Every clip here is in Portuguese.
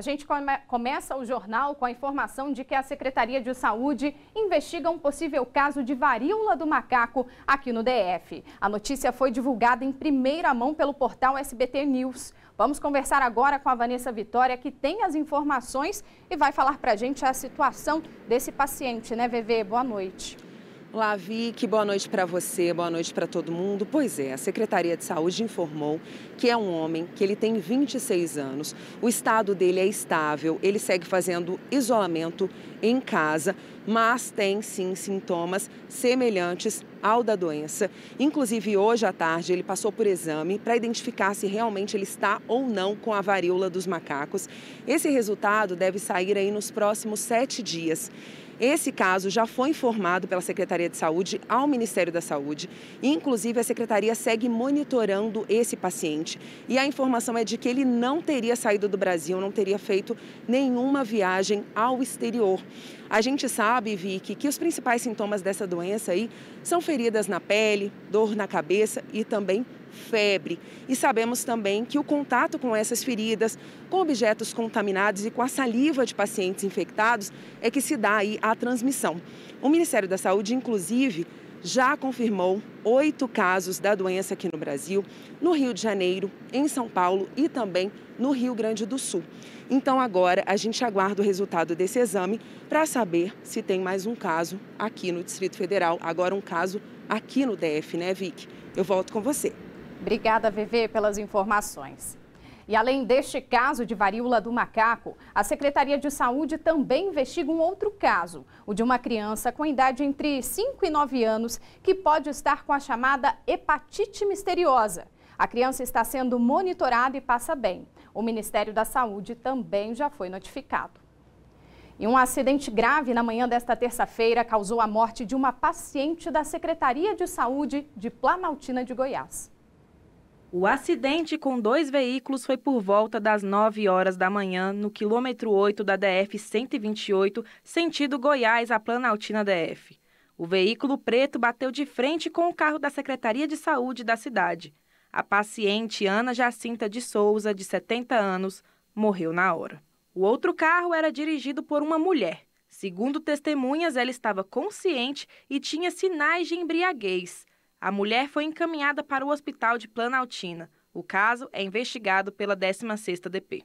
A gente come, começa o jornal com a informação de que a Secretaria de Saúde investiga um possível caso de varíola do macaco aqui no DF. A notícia foi divulgada em primeira mão pelo portal SBT News. Vamos conversar agora com a Vanessa Vitória, que tem as informações e vai falar para a gente a situação desse paciente, né, VV? Boa noite. Olá, que Boa noite para você, boa noite para todo mundo. Pois é, a Secretaria de Saúde informou que é um homem, que ele tem 26 anos. O estado dele é estável, ele segue fazendo isolamento em casa, mas tem sim sintomas semelhantes ao da doença. Inclusive, hoje à tarde, ele passou por exame para identificar se realmente ele está ou não com a varíola dos macacos. Esse resultado deve sair aí nos próximos sete dias. Esse caso já foi informado pela Secretaria de Saúde ao Ministério da Saúde. Inclusive, a Secretaria segue monitorando esse paciente. E a informação é de que ele não teria saído do Brasil, não teria feito nenhuma viagem ao exterior. A gente sabe, Vicky, que os principais sintomas dessa doença aí são feridas na pele, dor na cabeça e também febre. E sabemos também que o contato com essas feridas, com objetos contaminados e com a saliva de pacientes infectados é que se dá aí a transmissão. O Ministério da Saúde, inclusive, já confirmou oito casos da doença aqui no Brasil, no Rio de Janeiro, em São Paulo e também no Rio Grande do Sul. Então, agora a gente aguarda o resultado desse exame para saber se tem mais um caso aqui no Distrito Federal, agora um caso aqui no DF, né, Vic? Eu volto com você. Obrigada, VV, pelas informações. E além deste caso de varíola do macaco, a Secretaria de Saúde também investiga um outro caso, o de uma criança com idade entre 5 e 9 anos que pode estar com a chamada hepatite misteriosa. A criança está sendo monitorada e passa bem. O Ministério da Saúde também já foi notificado. E um acidente grave na manhã desta terça-feira causou a morte de uma paciente da Secretaria de Saúde de Planaltina de Goiás. O acidente com dois veículos foi por volta das 9 horas da manhã, no quilômetro 8 da DF 128, sentido Goiás a Planaltina DF. O veículo preto bateu de frente com o carro da Secretaria de Saúde da cidade. A paciente Ana Jacinta de Souza, de 70 anos, morreu na hora. O outro carro era dirigido por uma mulher. Segundo testemunhas, ela estava consciente e tinha sinais de embriaguez. A mulher foi encaminhada para o hospital de Planaltina. O caso é investigado pela 16ª DP.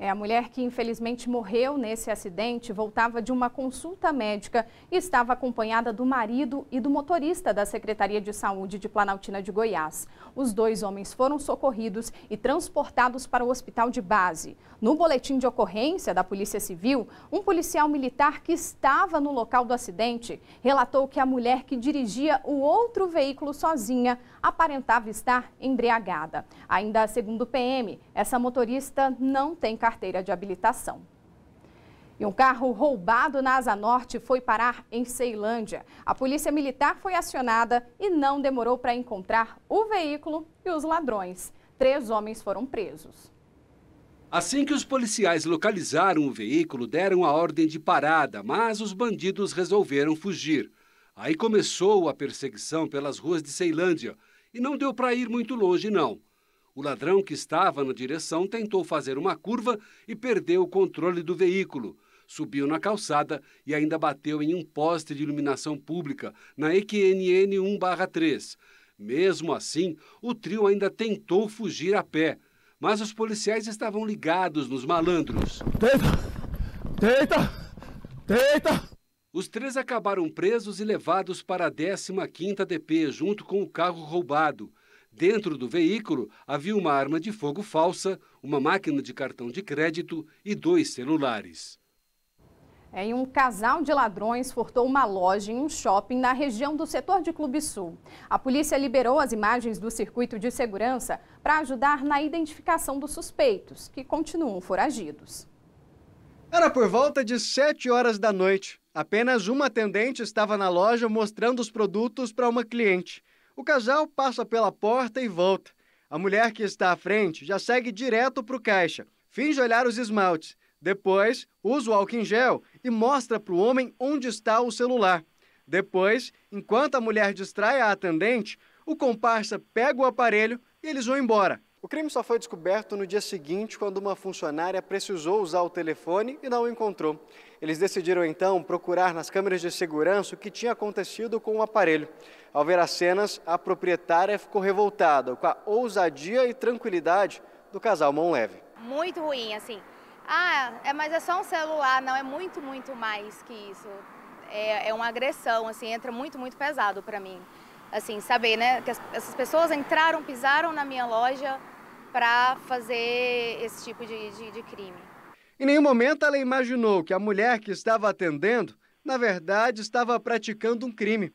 É, a mulher que infelizmente morreu nesse acidente voltava de uma consulta médica e estava acompanhada do marido e do motorista da Secretaria de Saúde de Planaltina de Goiás. Os dois homens foram socorridos e transportados para o hospital de base. No boletim de ocorrência da Polícia Civil, um policial militar que estava no local do acidente relatou que a mulher que dirigia o outro veículo sozinha aparentava estar embriagada. Ainda segundo o PM, essa motorista não tem carro carteira de habilitação. E um carro roubado na Asa Norte foi parar em Ceilândia. A polícia militar foi acionada e não demorou para encontrar o veículo e os ladrões. Três homens foram presos. Assim que os policiais localizaram o veículo, deram a ordem de parada, mas os bandidos resolveram fugir. Aí começou a perseguição pelas ruas de Ceilândia e não deu para ir muito longe, não. O ladrão que estava na direção tentou fazer uma curva e perdeu o controle do veículo. Subiu na calçada e ainda bateu em um poste de iluminação pública, na EQNN 1-3. Mesmo assim, o trio ainda tentou fugir a pé, mas os policiais estavam ligados nos malandros. Tenta! Tenta! Tenta! Os três acabaram presos e levados para a 15ª DP, junto com o carro roubado. Dentro do veículo havia uma arma de fogo falsa, uma máquina de cartão de crédito e dois celulares. Em um casal de ladrões furtou uma loja em um shopping na região do setor de Clube Sul. A polícia liberou as imagens do circuito de segurança para ajudar na identificação dos suspeitos, que continuam foragidos. Era por volta de 7 horas da noite. Apenas uma atendente estava na loja mostrando os produtos para uma cliente. O casal passa pela porta e volta. A mulher que está à frente já segue direto para o caixa, finge olhar os esmaltes. Depois, usa o álcool em gel e mostra para o homem onde está o celular. Depois, enquanto a mulher distrai a atendente, o comparsa pega o aparelho e eles vão embora. O crime só foi descoberto no dia seguinte, quando uma funcionária precisou usar o telefone e não o encontrou. Eles decidiram então procurar nas câmeras de segurança o que tinha acontecido com o aparelho. Ao ver as cenas, a proprietária ficou revoltada com a ousadia e tranquilidade do casal Mão Leve. Muito ruim, assim. Ah, é, mas é só um celular, não, é muito, muito mais que isso. É, é uma agressão, assim, entra muito, muito pesado para mim. Assim, saber, né, que as, essas pessoas entraram, pisaram na minha loja para fazer esse tipo de, de, de crime. Em nenhum momento ela imaginou que a mulher que estava atendendo, na verdade, estava praticando um crime.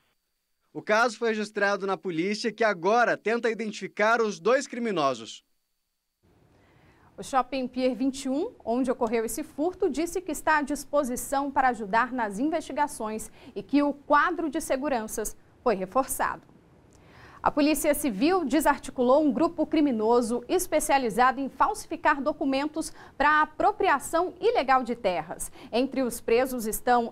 O caso foi registrado na polícia, que agora tenta identificar os dois criminosos. O Shopping Pier 21, onde ocorreu esse furto, disse que está à disposição para ajudar nas investigações e que o quadro de seguranças foi reforçado. A Polícia Civil desarticulou um grupo criminoso especializado em falsificar documentos para apropriação ilegal de terras. Entre os presos estão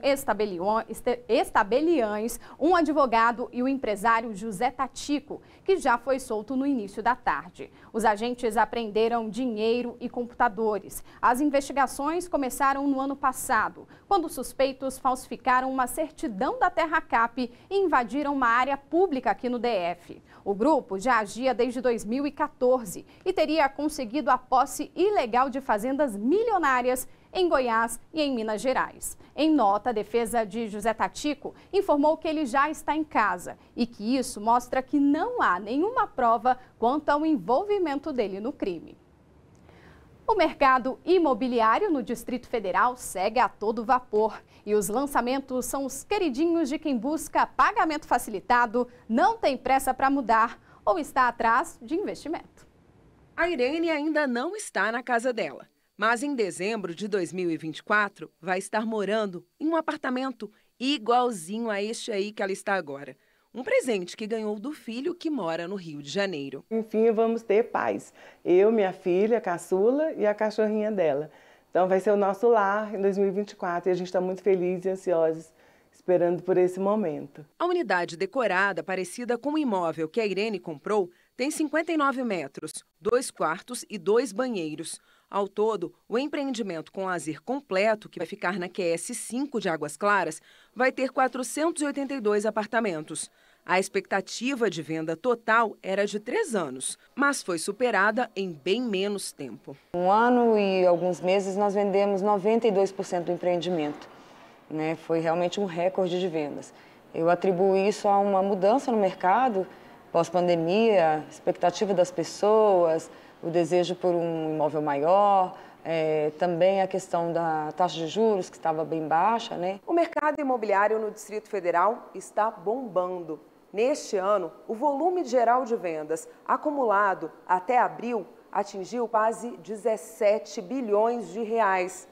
estabeliães, um advogado e o empresário José Tatico, que já foi solto no início da tarde. Os agentes apreenderam dinheiro e computadores. As investigações começaram no ano passado, quando suspeitos falsificaram uma certidão da Terra Cap e invadiram uma área pública aqui no DF. O grupo já agia desde 2014 e teria conseguido a posse ilegal de fazendas milionárias em Goiás e em Minas Gerais. Em nota, a defesa de José Tatico informou que ele já está em casa e que isso mostra que não há nenhuma prova quanto ao envolvimento dele no crime. O mercado imobiliário no Distrito Federal segue a todo vapor e os lançamentos são os queridinhos de quem busca pagamento facilitado, não tem pressa para mudar ou está atrás de investimento. A Irene ainda não está na casa dela. Mas em dezembro de 2024, vai estar morando em um apartamento igualzinho a este aí que ela está agora. Um presente que ganhou do filho que mora no Rio de Janeiro. Enfim, vamos ter paz. Eu, minha filha, a caçula e a cachorrinha dela. Então vai ser o nosso lar em 2024 e a gente está muito feliz e ansiosos esperando por esse momento. A unidade decorada, parecida com o imóvel que a Irene comprou, tem 59 metros, dois quartos e dois banheiros. Ao todo, o empreendimento com lazer completo, que vai ficar na QS 5 de Águas Claras, vai ter 482 apartamentos. A expectativa de venda total era de três anos, mas foi superada em bem menos tempo. Um ano e alguns meses nós vendemos 92% do empreendimento. Né? Foi realmente um recorde de vendas. Eu atribuo isso a uma mudança no mercado, pós-pandemia, expectativa das pessoas, o desejo por um imóvel maior, é, também a questão da taxa de juros, que estava bem baixa. Né? O mercado imobiliário no Distrito Federal está bombando. Neste ano, o volume geral de vendas acumulado até abril atingiu quase 17 bilhões de reais.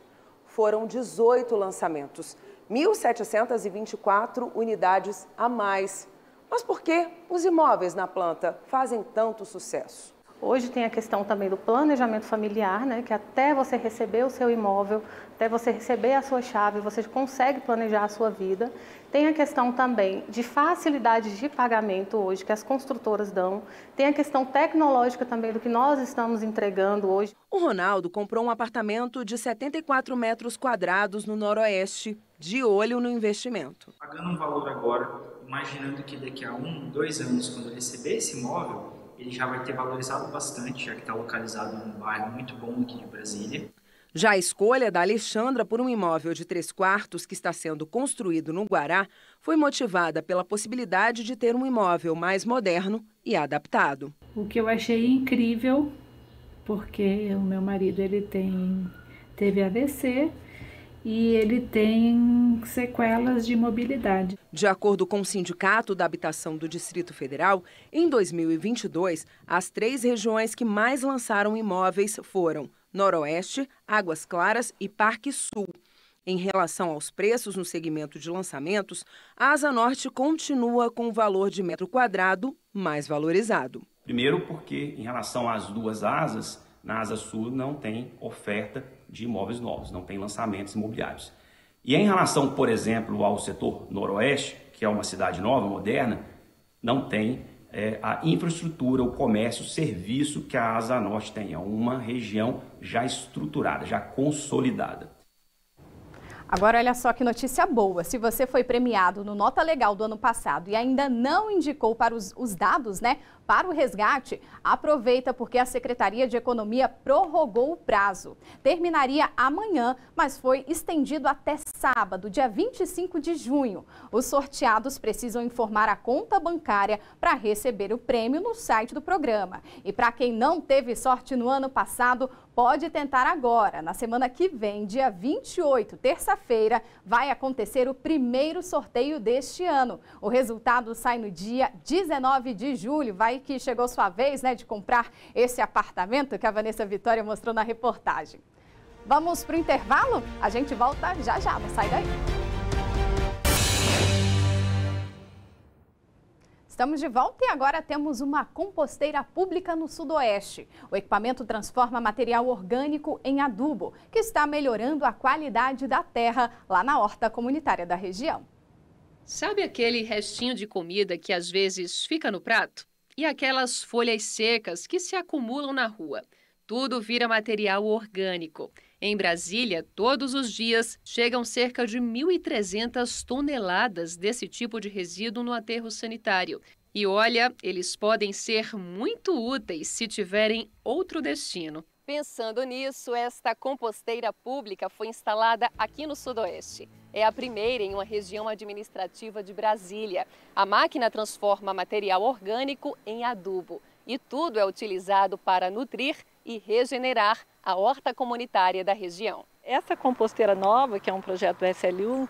Foram 18 lançamentos, 1.724 unidades a mais. Mas por que os imóveis na planta fazem tanto sucesso? Hoje tem a questão também do planejamento familiar, né, que até você receber o seu imóvel, até você receber a sua chave, você consegue planejar a sua vida. Tem a questão também de facilidade de pagamento hoje que as construtoras dão. Tem a questão tecnológica também do que nós estamos entregando hoje. O Ronaldo comprou um apartamento de 74 metros quadrados no Noroeste, de olho no investimento. Pagando um valor agora, imaginando que daqui a um, dois anos, quando eu receber esse imóvel, ele já vai ter valorizado bastante, já que está localizado num bairro muito bom aqui de Brasília. Já a escolha da Alexandra por um imóvel de três quartos que está sendo construído no Guará foi motivada pela possibilidade de ter um imóvel mais moderno e adaptado. O que eu achei incrível, porque o meu marido ele tem teve AVC e ele tem sequelas de mobilidade. De acordo com o Sindicato da Habitação do Distrito Federal, em 2022, as três regiões que mais lançaram imóveis foram Noroeste, Águas Claras e Parque Sul. Em relação aos preços no segmento de lançamentos, a Asa Norte continua com o valor de metro quadrado mais valorizado. Primeiro, porque em relação às duas asas, na Asa Sul não tem oferta de imóveis novos, não tem lançamentos imobiliários. E em relação, por exemplo, ao setor noroeste, que é uma cidade nova, moderna, não tem é, a infraestrutura, o comércio, o serviço que a Asa Norte tem. É uma região já estruturada, já consolidada. Agora, olha só que notícia boa. Se você foi premiado no Nota Legal do ano passado e ainda não indicou para os, os, dados, né, para o resgate, aproveita porque a Secretaria de Economia prorrogou o prazo. Terminaria amanhã, mas foi estendido até sábado, dia 25 de junho. Os sorteados precisam informar a conta bancária para receber o prêmio no site do programa. E para quem não teve sorte no ano passado, pode tentar agora. Na semana que vem, dia 28, terça-feira, vai acontecer o primeiro sorteio deste ano. O resultado sai no dia 19 de julho. Vai que chegou sua vez né, de comprar esse apartamento que a Vanessa Vitória mostrou na reportagem. Vamos para o intervalo? A gente volta já já, não sai daí. Estamos de volta e agora temos uma composteira pública no Sudoeste. O equipamento transforma material orgânico em adubo, que está melhorando a qualidade da terra lá na horta comunitária da região. Sabe aquele restinho de comida que às vezes fica no prato? E aquelas folhas secas que se acumulam na rua? Tudo vira material orgânico. Em Brasília, todos os dias chegam cerca de 1.300 toneladas desse tipo de resíduo no aterro sanitário. E olha, eles podem ser muito úteis se tiverem outro destino. Pensando nisso, esta composteira pública foi instalada aqui no Sudoeste. É a primeira em uma região administrativa de Brasília. A máquina transforma material orgânico em adubo e tudo é utilizado para nutrir e regenerar a horta comunitária da região. Essa composteira nova, que é um projeto do SLU,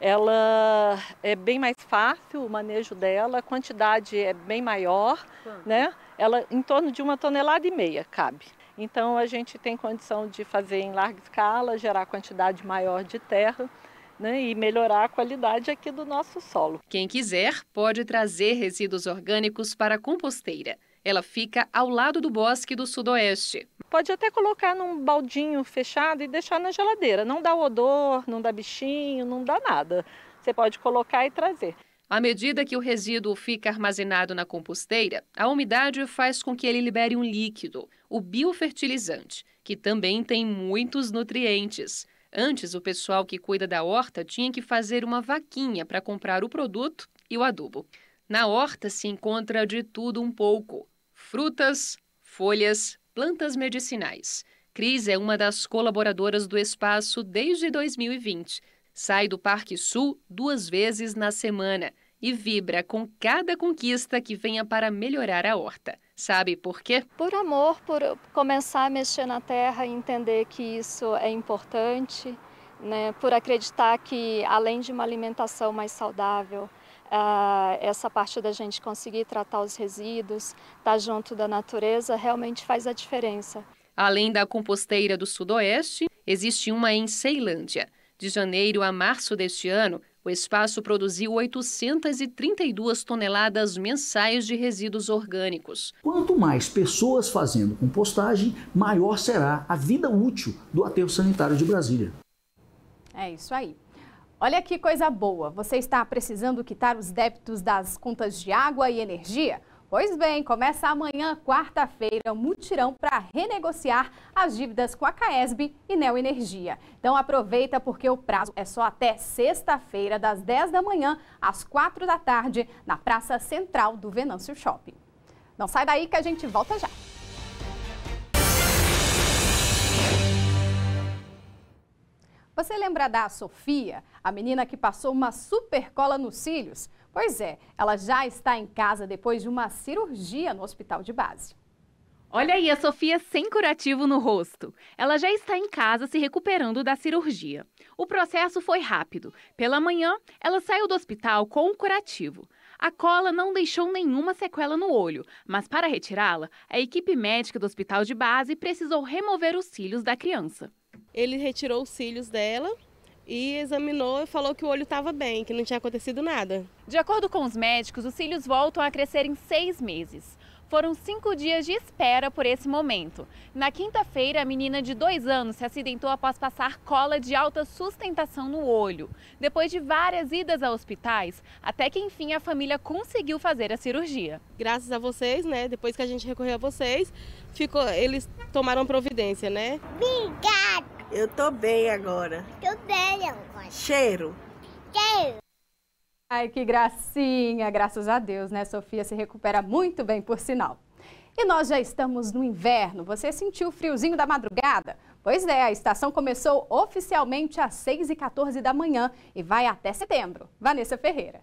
ela é bem mais fácil o manejo dela, a quantidade é bem maior, né? Ela em torno de uma tonelada e meia cabe. Então a gente tem condição de fazer em larga escala, gerar quantidade maior de terra. Né, e melhorar a qualidade aqui do nosso solo. Quem quiser pode trazer resíduos orgânicos para a composteira. Ela fica ao lado do bosque do sudoeste. Pode até colocar num baldinho fechado e deixar na geladeira. Não dá odor, não dá bichinho, não dá nada. Você pode colocar e trazer. À medida que o resíduo fica armazenado na composteira, a umidade faz com que ele libere um líquido, o biofertilizante, que também tem muitos nutrientes. Antes, o pessoal que cuida da horta tinha que fazer uma vaquinha para comprar o produto e o adubo. Na horta se encontra de tudo um pouco: frutas, folhas, plantas medicinais. Cris é uma das colaboradoras do espaço desde 2020. Sai do Parque Sul duas vezes na semana e vibra com cada conquista que venha para melhorar a horta. Sabe por quê? Por amor, por começar a mexer na terra e entender que isso é importante, né? por acreditar que, além de uma alimentação mais saudável, ah, essa parte da gente conseguir tratar os resíduos, estar tá junto da natureza, realmente faz a diferença. Além da composteira do Sudoeste, existe uma em Ceilândia. De janeiro a março deste ano, o espaço produziu 832 toneladas mensais de resíduos orgânicos. Quanto mais pessoas fazendo compostagem, maior será a vida útil do aterro sanitário de Brasília. É isso aí. Olha que coisa boa! Você está precisando quitar os débitos das contas de água e energia? Pois bem, começa amanhã, quarta-feira, o mutirão para renegociar as dívidas com a Caesb e Neoenergia. Então aproveita porque o prazo é só até sexta-feira, das 10 da manhã às 4 da tarde, na Praça Central do Venâncio Shopping. Não sai daí que a gente volta já! Você lembra da Sofia, a menina que passou uma super cola nos cílios? Pois é, ela já está em casa depois de uma cirurgia no hospital de base. Olha aí a Sofia sem curativo no rosto. Ela já está em casa se recuperando da cirurgia. O processo foi rápido. Pela manhã, ela saiu do hospital com o um curativo. A cola não deixou nenhuma sequela no olho, mas para retirá-la, a equipe médica do hospital de base precisou remover os cílios da criança. Ele retirou os cílios dela e examinou e falou que o olho estava bem, que não tinha acontecido nada. De acordo com os médicos, os cílios voltam a crescer em seis meses. Foram cinco dias de espera por esse momento. Na quinta-feira, a menina de dois anos se acidentou após passar cola de alta sustentação no olho. Depois de várias idas a hospitais, até que enfim a família conseguiu fazer a cirurgia. Graças a vocês, né? Depois que a gente recorreu a vocês, ficou, eles tomaram providência, né? Obrigada! Eu tô bem agora. Tô bem agora. Cheiro. Cheiro. Ai, que gracinha, graças a Deus, né? Sofia se recupera muito bem, por sinal. E nós já estamos no inverno. Você sentiu o friozinho da madrugada? Pois é, a estação começou oficialmente às 6h14 da manhã e vai até setembro. Vanessa Ferreira.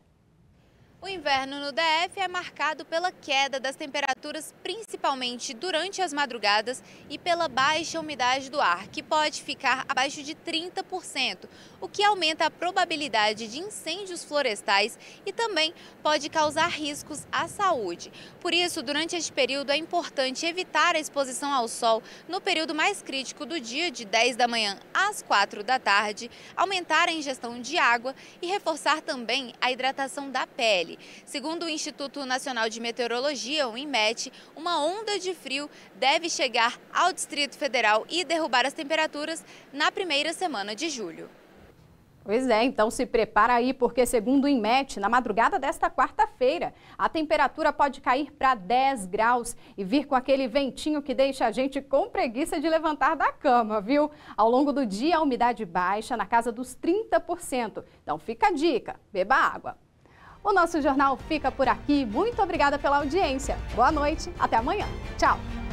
O inverno no DF é marcado pela queda das temperaturas, principalmente durante as madrugadas, e pela baixa umidade do ar, que pode ficar abaixo de 30%, o que aumenta a probabilidade de incêndios florestais e também pode causar riscos à saúde. Por isso, durante este período, é importante evitar a exposição ao sol no período mais crítico do dia, de 10 da manhã às 4 da tarde, aumentar a ingestão de água e reforçar também a hidratação da pele. Segundo o Instituto Nacional de Meteorologia, o INMET, uma onda de frio deve chegar ao Distrito Federal e derrubar as temperaturas na primeira semana de julho. Pois é, então se prepara aí, porque segundo o INMET, na madrugada desta quarta-feira, a temperatura pode cair para 10 graus e vir com aquele ventinho que deixa a gente com preguiça de levantar da cama, viu? Ao longo do dia, a umidade baixa na casa dos 30%. Então fica a dica, beba água, o nosso jornal fica por aqui. Muito obrigada pela audiência. Boa noite, até amanhã. Tchau!